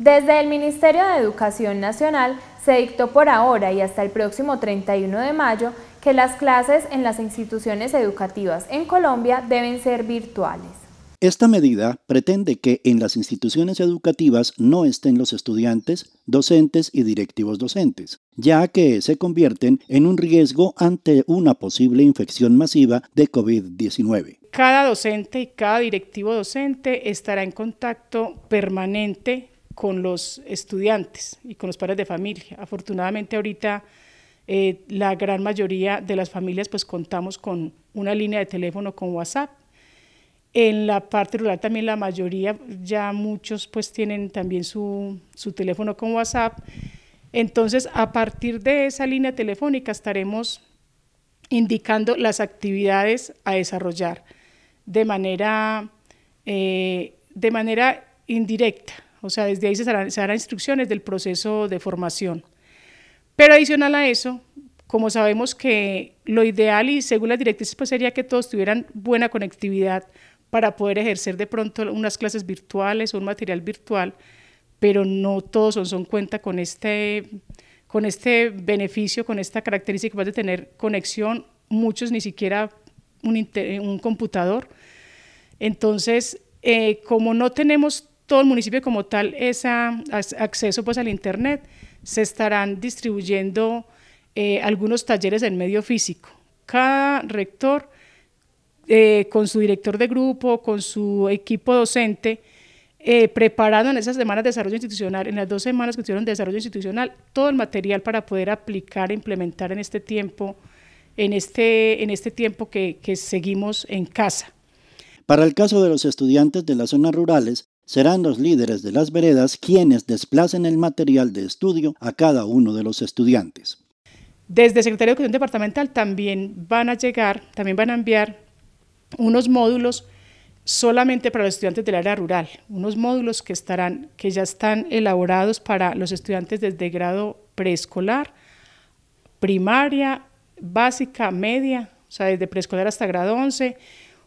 Desde el Ministerio de Educación Nacional se dictó por ahora y hasta el próximo 31 de mayo que las clases en las instituciones educativas en Colombia deben ser virtuales. Esta medida pretende que en las instituciones educativas no estén los estudiantes, docentes y directivos docentes, ya que se convierten en un riesgo ante una posible infección masiva de COVID-19. Cada docente y cada directivo docente estará en contacto permanente con los estudiantes y con los padres de familia. Afortunadamente ahorita eh, la gran mayoría de las familias pues contamos con una línea de teléfono con WhatsApp. En la parte rural también la mayoría, ya muchos pues tienen también su, su teléfono con WhatsApp. Entonces, a partir de esa línea telefónica estaremos indicando las actividades a desarrollar de manera, eh, de manera indirecta, o sea, desde ahí se darán, instrucciones del proceso de formación. Pero adicional a eso, como sabemos que lo ideal y según las directrices pues sería que todos tuvieran buena conectividad para poder ejercer de pronto unas clases virtuales o un material virtual, pero no todos son, son cuenta con este, con este beneficio, con esta característica pues, de tener conexión, muchos ni siquiera un, computador. Entonces, eh, como no tenemos todo el municipio como tal ese acceso pues al internet, se estarán distribuyendo eh, algunos talleres en medio físico. Cada rector eh, con su director de grupo, con su equipo docente, eh, preparado en esas semanas de desarrollo institucional, en las dos semanas que tuvieron de desarrollo institucional, todo el material para poder aplicar, e implementar en este tiempo, en este, en este tiempo que seguimos en casa. Para el caso de los estudiantes de las zonas rurales, serán los líderes de las veredas quienes desplacen el material de estudio a cada uno de los estudiantes. Desde Secretaría de Educación Departamental también van a llegar, también van a enviar unos módulos solamente para los estudiantes del área rural, unos módulos que estarán, que ya están elaborados para los estudiantes desde grado preescolar, primaria, básica, media, o sea, desde preescolar hasta grado 11,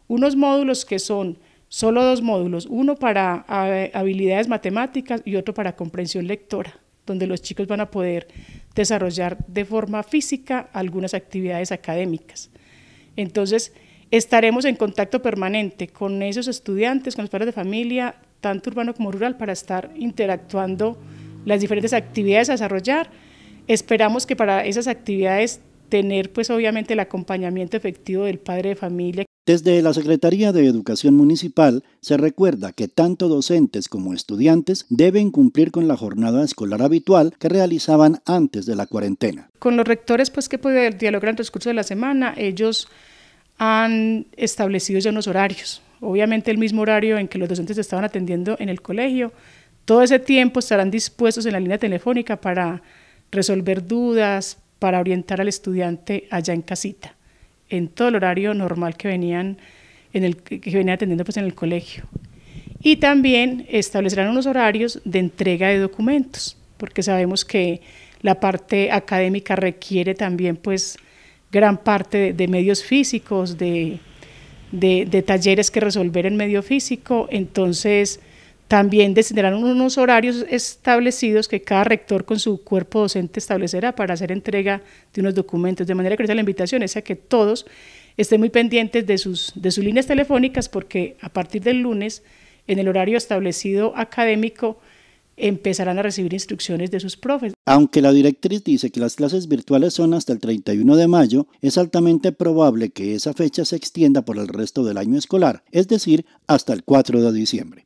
unos módulos que son solo dos módulos, uno para ah, habilidades matemáticas y otro para comprensión lectora, donde los chicos van a poder desarrollar de forma física algunas actividades académicas. Entonces, estaremos en contacto permanente con esos estudiantes, con los padres de familia, tanto urbano como rural, para estar interactuando las diferentes actividades a desarrollar. Esperamos que para esas actividades tener pues obviamente el acompañamiento efectivo del padre de familia. Desde la Secretaría de Educación Municipal se recuerda que tanto docentes como estudiantes deben cumplir con la jornada escolar habitual que realizaban antes de la cuarentena. Con los rectores, pues que pueden dialogar en el transcurso de la semana, ellos han establecido ya unos horarios. Obviamente el mismo horario en que los docentes estaban atendiendo en el colegio. Todo ese tiempo estarán dispuestos en la línea telefónica para resolver dudas, para orientar al estudiante allá en casita en todo el horario normal que venían en el, que venía atendiendo pues en el colegio. Y también establecerán unos horarios de entrega de documentos, porque sabemos que la parte académica requiere también pues gran parte de, medios físicos, de, de, talleres que resolver en medio físico, entonces también designaron unos horarios establecidos que cada rector con su cuerpo docente establecerá para hacer entrega de unos documentos. De manera que la invitación es a que todos estén muy pendientes de sus, de sus líneas telefónicas porque a partir del lunes, en el horario establecido académico, empezarán a recibir instrucciones de sus profes. Aunque la directriz dice que las clases virtuales son hasta el 31 de mayo, es altamente probable que esa fecha se extienda por el resto del año escolar, es decir, hasta el 4 de diciembre.